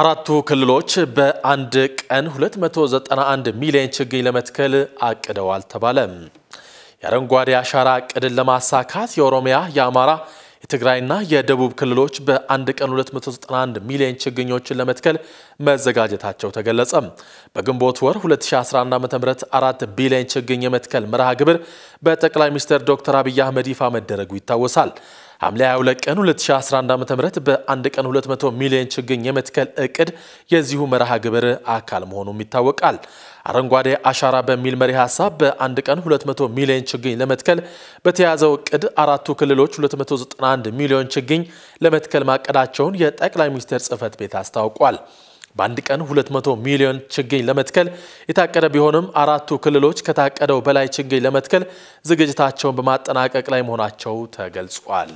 አራቱ ክልሎች በአንድ ቀን 291 ሚሊዮን ችግኝ ለመትከል አቅደዋል ተባለ። የአረንጓዴ አሻራ እቅድን ለማሳካት የኦሮሚያ፣ የአማራ፣ የትግራይና የደቡብ ክልሎች በአንድ ቀን 291 ሚሊዮን ችግኞችን ለመትከል መዘጋጀታቸው ተገለጸ። በግንቦት ወር 2011 ዓ.ም አራት ቢሊዮን ችግኝ የመትከል መርሃ ግብር በጠቅላይ ሚኒስትር ዶክተር አብይ አህመድ ይፋ መደረጉ ይታወሳል። ሐምሌ 22 ቀን 2011 ዓ ም በአንድ ቀን 200 ሚሊዮን ችግኝ የመትከል እቅድ የዚሁ መርሃ ግብር አካል መሆኑም ይታወቃል። አረንጓዴ አሻራ በሚል መሪ ሀሳብ በአንድ ቀን 200 ሚሊዮን ችግኝ ለመትከል በተያዘው እቅድ አራቱ ክልሎች 291 ሚሊዮን ችግኝ ለመትከል ማቀዳቸውን የጠቅላይ ሚኒስቴር ጽህፈት ቤት አስታውቋል። በአንድ ቀን 200 ሚሊዮን ችግኝ ለመትከል የታቀደ ቢሆንም አራቱ ክልሎች ከታቀደው በላይ ችግኝ ለመትከል ዝግጅታቸውን በማጠናቀቅ ላይ መሆናቸው ተገልጿል።